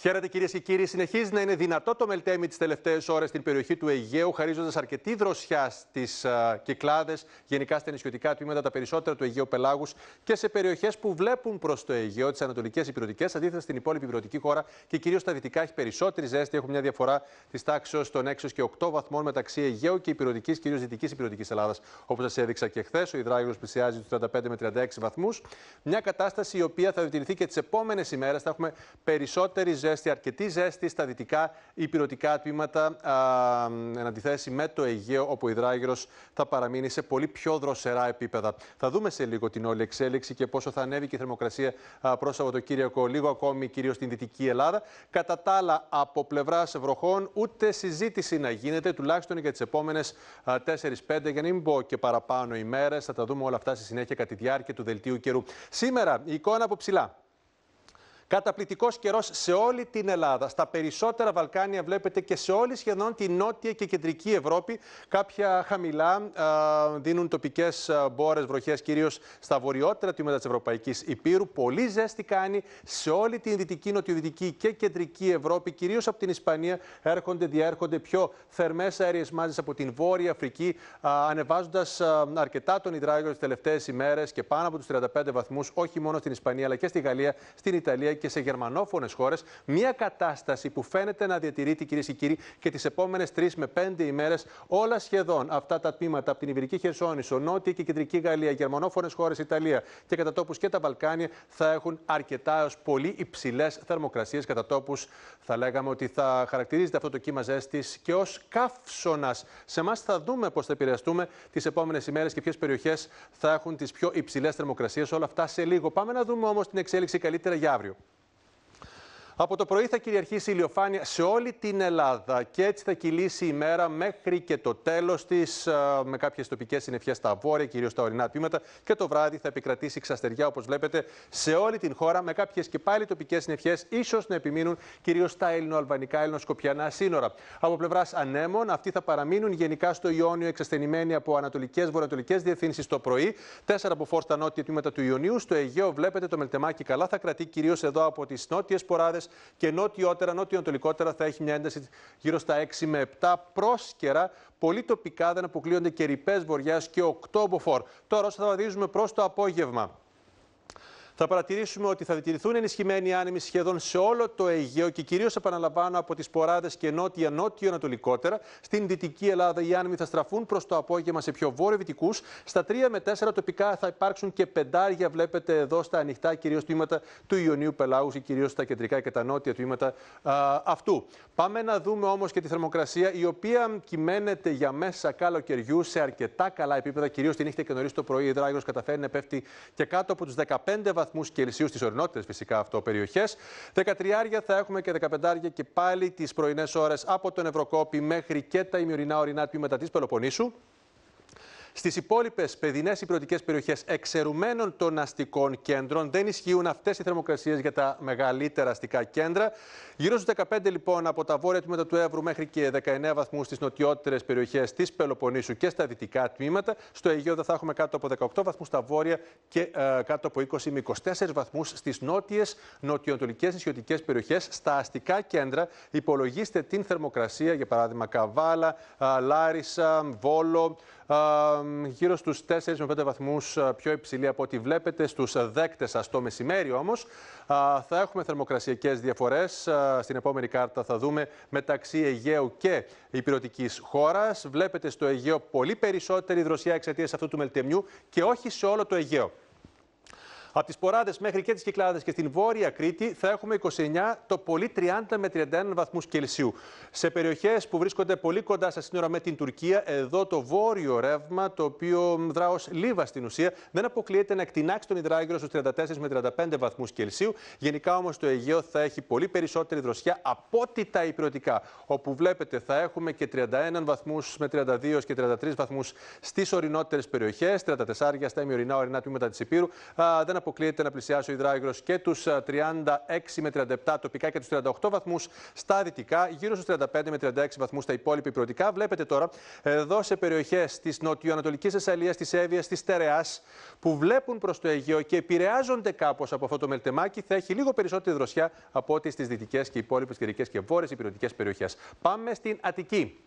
Χαίρετε κυρίες και κύριοι. Συνεχίζει να είναι δυνατό το μελτέμι τις τελευταίες ώρες στην περιοχή του Αιγαίου, χαρίζοντας αρκετή δροσιά στις κυκλάδες, γενικά στα νησιωτικά τμήματα, τα περισσότερα του Αιγαίου Πελάγους και σε περιοχές που βλέπουν προς το Αιγαίο, τις ανατολικές υπηρετικές. Αντίθετα, στην υπόλοιπη υπηρετική χώρα και κυρίως στα δυτικά έχει περισσότερη ζέστη. Έχουμε μια διαφορά της τάξης των 6 και 8 βαθμών μεταξύ Αιγαίου και υπηρετικής, κυρίως δυτικής υπηρετικής Ελλάδας. Όπως σας έδειξα και χθες, ο υδράγυρο πλησιάζει του 35 με 36 βαθμούς. Μια κατάσταση η οποία θα διτηρηθεί και τις επόμενες ημέρες. Θα έχουμε περισσότερη ζέστη ζέστη, αρκετή ζέστη στα δυτικά υπηρετικά τμήματα, εν αντιθέσει με το Αιγαίο, όπου η υδράγυρος θα παραμείνει σε πολύ πιο δροσερά επίπεδα. Θα δούμε σε λίγο την όλη εξέλιξη και πόσο θα ανέβει και η θερμοκρασία προς Σαββατοκύριακο, λίγο ακόμη κυρίως στην δυτική Ελλάδα. Κατά τα άλλα, από πλευράς βροχών, ούτε συζήτηση να γίνεται, τουλάχιστον για τις επόμενες 4-5, για να μην πω και παραπάνω ημέρε. Θα τα δούμε όλα αυτά στη συνέχεια κατά τη διάρκεια του δελτίου καιρού. Σήμερα η εικόνα από ψηλά. Καταπληκτικός καιρός σε όλη την Ελλάδα. Στα περισσότερα Βαλκάνια βλέπετε και σε όλη σχεδόν την νότια και κεντρική Ευρώπη. Κάποια χαμηλά δίνουν τοπικές μπόρες βροχές, κυρίως στα βορειότερα τμήματα της Ευρωπαϊκής Υπήρου. Πολύ ζέστη κάνει σε όλη την δυτική, νοτιοδυτική και κεντρική Ευρώπη. Κυρίως από την Ισπανία έρχονται, διέρχονται πιο θερμές αέριες μάζες από την Βόρεια Αφρική, ανεβάζοντα αρκετά τον υδράγιο τις τελευταίες ημέρες και πάνω από τους 35 βαθμούς, όχι μόνο στην Ισπανία αλλά και στη Γαλλία, στην Ιταλία και σε γερμανόφωνες χώρες. Μια κατάσταση που φαίνεται να διατηρείται, κυρίες και κύριοι, και τις επόμενες τρεις με πέντε ημέρες όλα σχεδόν αυτά τα τμήματα από την Ιβυρική Χερσόνησο, Νότια και Κεντρική Γαλλία, γερμανόφωνες χώρες, Ιταλία και κατά τόπους και τα Βαλκάνια θα έχουν αρκετά έως πολύ υψηλές θερμοκρασίες. Κατά τόπους θα λέγαμε ότι θα χαρακτηρίζεται αυτό το κύμα ζέστης και ως καύσωνας. Σε εμάς θα δούμε πώς θα επηρεαστούμε τις επόμενες ημέρες και ποιες περιοχές θα έχουν τις πιο υψηλές θερμοκρασίες. Όλα αυτά σε λίγο. Πάμε να δούμε όμως την εξέλιξη καλύτερα για αύριο. Από το πρωί θα κυριαρχήσει η ηλιοφάνεια σε όλη την Ελλάδα και έτσι θα κυλήσει η μέρα μέχρι και το τέλος της, ε, με κάποιες τοπικές συννεφιές στα βόρεια, κυρίως στα ορεινά τμήματα. Και το βράδυ θα επικρατήσει ξαστεριά, όπως βλέπετε, σε όλη την χώρα, με κάποιες και πάλι τοπικές συννεφιές, ίσως να επιμείνουν κυρίως στα ελληνοαλβανικά, ελληνοσκοπιανά σύνορα. Από πλευράς ανέμων, αυτοί θα παραμείνουν γενικά στο Ιόνιο, εξασθενημένοι από ανατολικές βορειοανατολικές διευθύνσεις το πρωί. Τέσσερα από φόρτα νότια τμήματα του Ιωνίου. Στο Αιγαίο, βλέπετε το μελτεμάκι καλά, θα κρατεί κυρίως εδώ από τις νότιες ποράδες και νοτιοτερα νοτιοανατολικότερα θα έχει μια ένταση γύρω στα 6 με 7. Πρόσκαιρα, πολύ τοπικά δεν αποκλείονται και ρηπές βορειάς και μποφόρ. Τώρα, όσο θα βαδίζουμε προς το απόγευμα. Θα παρατηρήσουμε ότι θα διατηρηθούν ενισχυμένοι άνεμοι σχεδόν σε όλο το Αιγαίο και κυρίως, επαναλαμβάνω, από τις ποράδες και νότια-νότιο-ανατολικότερα. Στην δυτική Ελλάδα οι άνεμοι θα στραφούν προς το απόγευμα σε πιο βόρειο-δυτικού. Στα 3 με 4 τοπικά θα υπάρξουν και πεντάρια, βλέπετε εδώ στα ανοιχτά, κυρίως τμήματα του Ιωνίου Πελάγου και κυρίως στα κεντρικά και τα νότια τμήματα α, αυτού. Πάμε να δούμε όμως και τη θερμοκρασία, η οποία κυμαίνεται για μέσα καλοκαιριού σε αρκετά καλά επίπεδα, κυρίως τη νύχτα και νωρίς το πρωί. Η καταφέρει να πέφτει και κάτω από τους 15 βαθμούς βαθμούς Κελσίου στι ορεινότερε φυσικά αυτό περιοχές. 13 θα έχουμε και 15 και πάλι τις πρωινές ώρες από τον Ευρωκόπη μέχρι και τα ημιορεινά ορεινά τμήματα της Πελοποννήσου. Στις υπόλοιπες παιδινές υπηρετικέ περιοχές εξαιρουμένων των αστικών κέντρων δεν ισχύουν αυτές οι θερμοκρασίες για τα μεγαλύτερα αστικά κέντρα. Γύρω στους 15 λοιπόν από τα βόρεια τμήματα του Εύρου μέχρι και 19 βαθμούς στις νοτιότερες περιοχές της Πελοπονίσου και στα δυτικά τμήματα. Στο Αιγαίο θα έχουμε κάτω από 18 βαθμούς στα βόρεια και ε, κάτω από 20 με 24 βαθμούς στις νότιες νοτιοανατολικές νησιωτικές περιοχές. Στα αστικά κέντρα υπολογίστε την θερμοκρασία, για παράδειγμα Καβάλα, ε, Λάρισα, Βόλο, γύρω στους 4 με 5 βαθμούς πιο υψηλή από ό,τι βλέπετε στους δέκτες σας το μεσημέρι όμως. Θα έχουμε θερμοκρασιακές διαφορές. Στην επόμενη κάρτα θα δούμε μεταξύ Αιγαίου και υπηρετικής χώρας. Βλέπετε στο Αιγαίο πολύ περισσότερη δροσιά εξαιτίας αυτού του μελτεμιού και όχι σε όλο το Αιγαίο. Από τις Ποράδες μέχρι και τις Κυκλάδες και στην Βόρεια Κρήτη θα έχουμε 29, το πολύ 30 με 31 βαθμούς Κελσίου. Σε περιοχές που βρίσκονται πολύ κοντά στα σύνορα με την Τουρκία, εδώ το βόρειο ρεύμα, το οποίο δρά ως λίβα στην ουσία, δεν αποκλείεται να εκτινάξει τον υδράγυρο στους 34 με 35 βαθμούς Κελσίου. Γενικά όμως το Αιγαίο θα έχει πολύ περισσότερη δροσιά από ό,τι τα υπηρετικά. Όπου βλέπετε θα έχουμε και 31 βαθμούς με 32 και 33 βαθμούς στις ορεινότερες περιοχές, 34 στα ημιορεινά ορεινά τμήματα της Υπήρου αποκλείεται να πλησιάσει ο υδράγυρο και τους 36 ε, με 37 τοπικά και τους 38 βαθμούς στα δυτικά, γύρω στους 35 με 36 βαθμούς στα υπόλοιπα υπηρετικά. Βλέπετε τώρα εδώ σε περιοχές της νοτιοανατολική Θεσσαλίας, της Εύβοιας, της Τερεάς, που βλέπουν προς το Αιγαίο και επηρεάζονται κάπως από αυτό το μελτεμάκι, θα έχει λίγο περισσότερη δροσιά από ό,τι στις δυτικές και υπόλοιπες κυρικέ και βόρειες υπηρετικές περιοχές. Πάμε στην Αττική.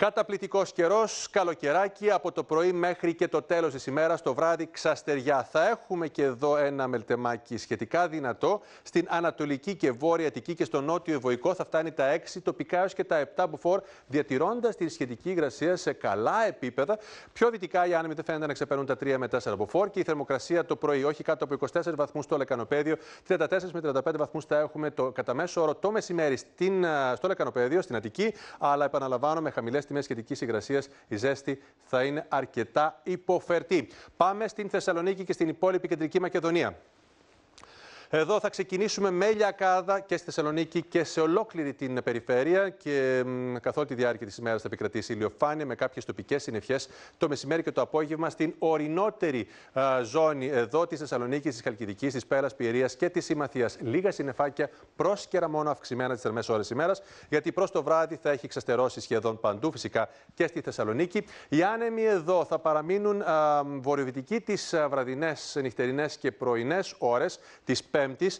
Καταπληκτικός καιρός, καλοκαιράκι από το πρωί μέχρι και το τέλος της ημέρας, το βράδυ ξαστεριά. Θα έχουμε και εδώ ένα μελτεμάκι σχετικά δυνατό. Στην Ανατολική και Βόρεια Αττική και στο Νότιο Ευωϊκό θα φτάνει τα 6, τοπικά έως και τα 7 μπουφόρ, διατηρώντα τη σχετική υγρασία σε καλά επίπεδα. Πιο δυτικά οι άνεμοι δεν φαίνεται να ξεπερνούν τα 3 με 4 μπουφόρ και η θερμοκρασία το πρωί όχι κάτω από 24 βαθμούς στο λεκανοπέδιο, 34 με 35 βαθμούς θα έχουμε το, κατά μέσο όρο το μεσημέρι στην, στο λεκανοπέδιο, στην Αττική, αλλά επαναλαμβάνω με χαμηλές τιμές σχετικής υγρασίας, η ζέστη θα είναι αρκετά υποφερτή. Πάμε στην Θεσσαλονίκη και στην υπόλοιπη κεντρική Μακεδονία. Εδώ θα ξεκινήσουμε με λιακάδα και στη Θεσσαλονίκη και σε ολόκληρη την περιφέρεια και καθ' όλη τη διάρκεια της ημέρας θα επικρατήσει ηλιοφάνεια με κάποιες τοπικές συννεφιές το μεσημέρι και το απόγευμα στην ορεινότερη ζώνη εδώ της Θεσσαλονίκης, της Χαλκιδικής, της Πέρας Πυρία και της Συμμαθίας. Λίγα συννεφάκια πρόσκαιρα μόνο αυξημένα τις θερμές ώρες ημέρας, γιατί προς το βράδυ θα έχει ξεστερώσει σχεδόν παντού, φυσικά και στη Θεσσαλονίκη. Οι άνεμοι εδώ θα παραμείνουν βορειοδυτικοί τις βραδινές, νυχτερινές και πρωινές ώρες τη Πέρα. Πέμπτη.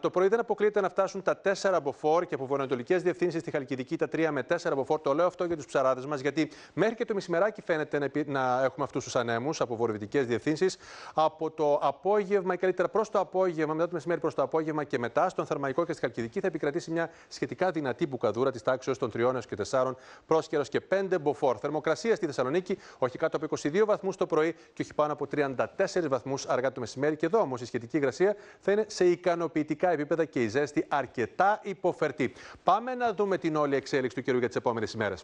Το πρωί δεν αποκλείεται να φτάσουν τα 4 μποφόρ και από βορειοανατολικές διευθύνσεις στη Χαλκιδική τα 3 με 4 μποφόρ. Το λέω αυτό για τους ψαράδες μας, γιατί μέχρι και το μεσημεράκι φαίνεται να έχουμε αυτούς τους ανέμους από βορειοδυτικές διευθύνσεις. Από το απόγευμα ή καλύτερα προς το απόγευμα, μετά το μεσημέρι προς το απόγευμα και μετά, στον Θερμαϊκό και στη Χαλκιδική θα επικρατήσει μια σχετικά δυνατή μπουκαδούρα της τάξης των 3 και 4 πρόσκαιρος και 5 μποφόρ. Θερμοκρασία στη Θεσσαλονίκη όχι κάτω από 22 βαθμούς το πρωί και όχι πάνω από 34 βαθμούς αργά το μεσημέρι. Και εδώ όμως η σχετική υγρασία θα είναι σε ικανοποιητικά επίπεδα και η ζέστη αρκετά υποφερτή. Πάμε να δούμε την όλη εξέλιξη του καιρού για τις επόμενες ημέρες.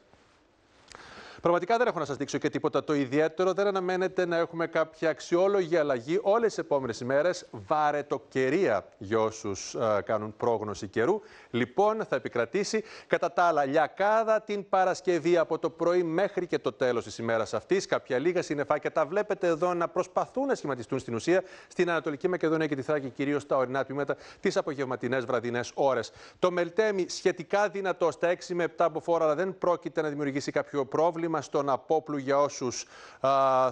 Πραγματικά δεν έχω να σας δείξω και τίποτα το ιδιαίτερο. Δεν αναμένεται να έχουμε κάποια αξιόλογη αλλαγή όλες τις επόμενες ημέρες. Βαρετοκαιρία για όσους ε, κάνουν πρόγνωση καιρού. Λοιπόν, θα επικρατήσει κατά τα άλλα λιακάδα την Παρασκευή από το πρωί μέχρι και το τέλος της ημέρας αυτής. Κάποια λίγα συννεφάκια τα βλέπετε εδώ να προσπαθούν να σχηματιστούν στην ουσία στην Ανατολική Μακεδονία και τη Θράκη, κυρίως στα ορεινά τμήματα τις απογευματινές βραδινές ώρες. Το Μελτέμι σχετικά δυνατό στα 6 με 7 από φόρα, αλλά δεν πρόκειται να δημιουργήσει κάποιο πρόβλημα στον Απόπλου για όσους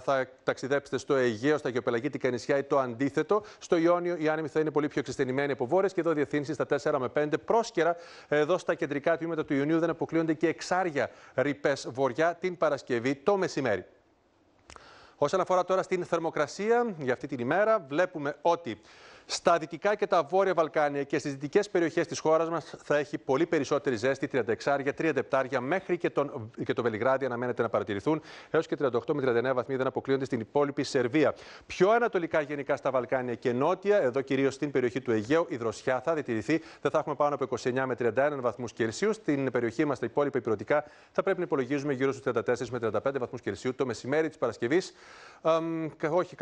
θα ταξιδέψετε στο Αιγαίο, στα την νησιά ή το αντίθετο. Στο Ιόνιο οι άνεμοι θα είναι πολύ πιο εξεστενημένοι από βόρειες και εδώ διευθύνσεις στα 4 με 5. Πρόσκαιρα εδώ στα κεντρικά τμήματα του Ιουνίου δεν αποκλείονται και εξάρια ρηπές βοριά την Παρασκευή το μεσημέρι. Όσον αφορά τώρα στην θερμοκρασία για αυτή την ημέρα, βλέπουμε ότι στα δυτικά και τα βόρεια Βαλκάνια και στις δυτικές περιοχές της χώρας μας θα έχει πολύ περισσότερη ζέστη, 36, 37, μέχρι και, τον, και το Βελιγράδι αναμένεται να παρατηρηθούν. Έως και 38 με 39 βαθμοί δεν αποκλείονται στην υπόλοιπη Σερβία. Πιο ανατολικά γενικά στα Βαλκάνια και νότια, εδώ κυρίως στην περιοχή του Αιγαίου, η δροσιά θα διτηρηθεί. Δεν θα έχουμε πάνω από 29 με 31 βαθμούς Κελσίου. Στην περιοχή μας, τα υπόλοιπα υπηρετικά, θα πρέπει να υπολογίζουμε γύρω στους 34 με 35 βαθμούς Κελσίου το μεσημέρι της Παρασκευής. και όχι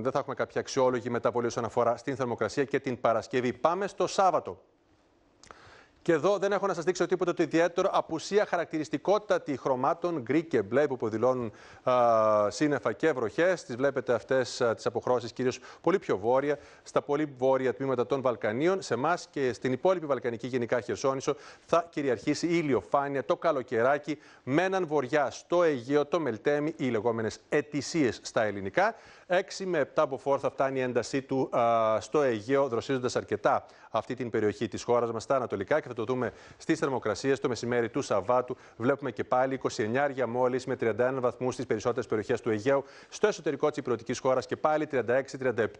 δεν θα έχουμε κάποια αξιόλογη μεταβολή όσον αφορά στην θερμοκρασία και την Παρασκευή. Πάμε στο Σάββατο. Και εδώ δεν έχω να σας δείξω τίποτα το ιδιαίτερο. Απουσία χαρακτηριστικότατη χρωμάτων, γκρι και μπλε, που αποδηλώνουν σύννεφα και βροχές. Τις βλέπετε αυτές τις αποχρώσεις κυρίως πολύ πιο βόρεια, στα πολύ βόρεια τμήματα των Βαλκανίων. Σε εμάς και στην υπόλοιπη Βαλκανική γενικά Χερσόνησο θα κυριαρχήσει η ηλιοφάνεια, το καλοκαιράκι, με έναν βοριά στο Αιγαίο, το Μελτέμι, οι λεγόμενες ετησίες στα ελληνικά. 6 με 7 από θα φτάνει η έντασή του στο Αιγαίο, δροσίζοντας αρκετά αυτή την περιοχή της χώρας μας, στα ανατολικά το δούμε στις θερμοκρασίες το μεσημέρι του Σαββάτου. Βλέπουμε και πάλι 29 άρια μόλις με 31 βαθμούς στις περισσότερες περιοχές του Αιγαίου. Στο εσωτερικό της υπηρετικής χώρας και πάλι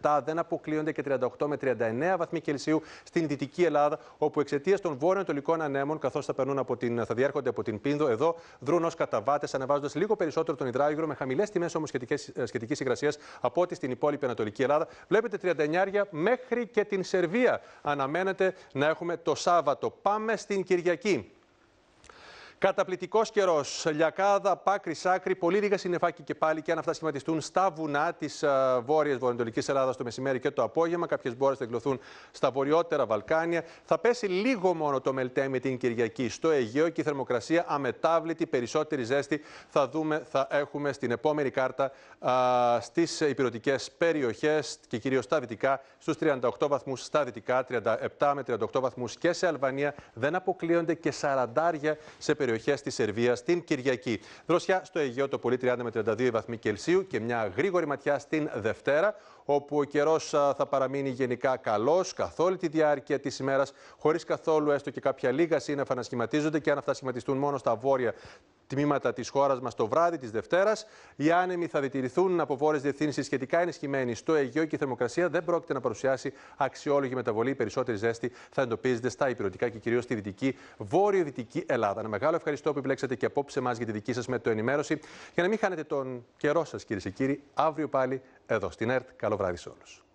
36-37. Δεν αποκλείονται και 38 με 39 βαθμοί Κελσίου στην δυτική Ελλάδα, όπου εξαιτίας των βόρειων Ανατολικών ανέμων, καθώς θα, θα διέρχονται από την Πίνδο, εδώ δρούν ως καταβάτες, ανεβάζοντας λίγο περισσότερο τον υδράγυρο με χαμηλές τιμές όμως ε, σχετικής υγρασίας από ό,τι στην υπόλοιπη Ανατολική Ελλάδα. Βλέπετε 39 μέχρι και την Σερβία αναμένεται να έχουμε το Σάββατο πάμε στην Κυριακή. Καταπληκτικός καιρός. Λιακάδα, πάκρι, άκρη. Πολύ λίγα συννεφάκι και πάλι. Και αν αυτά σχηματιστούν στα βουνά της ε, βόρειας βορειοανατολικής Ελλάδας το μεσημέρι και το απόγευμα. Κάποιες μπόρες θα εκλωθούν στα βορειότερα Βαλκάνια. Θα πέσει λίγο μόνο το μελτέμι την Κυριακή στο Αιγαίο και η θερμοκρασία αμετάβλητη. Περισσότερη ζέστη θα δούμε, θα έχουμε στην επόμενη κάρτα στις υπηρετικές περιοχές και κυρίως στα δυτικά, στους 38 βαθμούς στα δυτικά, 37 με 38 βαθμούς και σε Αλβανία. Δεν αποκλείονται και 40 σε περιοχές περιοχέ της Σερβίας την Κυριακή. Δροσιά στο Αιγαίο το πολύ 30 με 32 βαθμοί Κελσίου και μια γρήγορη ματιά στην Δευτέρα, όπου ο καιρός θα παραμείνει γενικά καλός καθ' όλη τη διάρκεια της ημέρας, χωρίς καθόλου έστω και κάποια λίγα σύννεφα να σχηματίζονται και αν αυτά σχηματιστούν μόνο στα βόρεια τμήματα της χώρας μας το βράδυ της Δευτέρας. Οι άνεμοι θα διτηρηθούν από βόρειες διευθύνσεις σχετικά ενισχυμένοι στο Αιγαίο και η θερμοκρασία δεν πρόκειται να παρουσιάσει αξιόλογη μεταβολή. Η περισσότερη ζέστη θα εντοπίζεται στα υπηρετικά και κυρίως στη δυτική βόρειο-δυτική Ελλάδα. Ένα μεγάλο ευχαριστώ που επιλέξατε και απόψε μας για τη δική σας μετοενημέρωση. Για να μην χάνετε τον καιρό σας, κυρίες και κύριοι, αύριο πάλι εδώ στην ΕΡΤ. Καλό βράδυ σε όλους.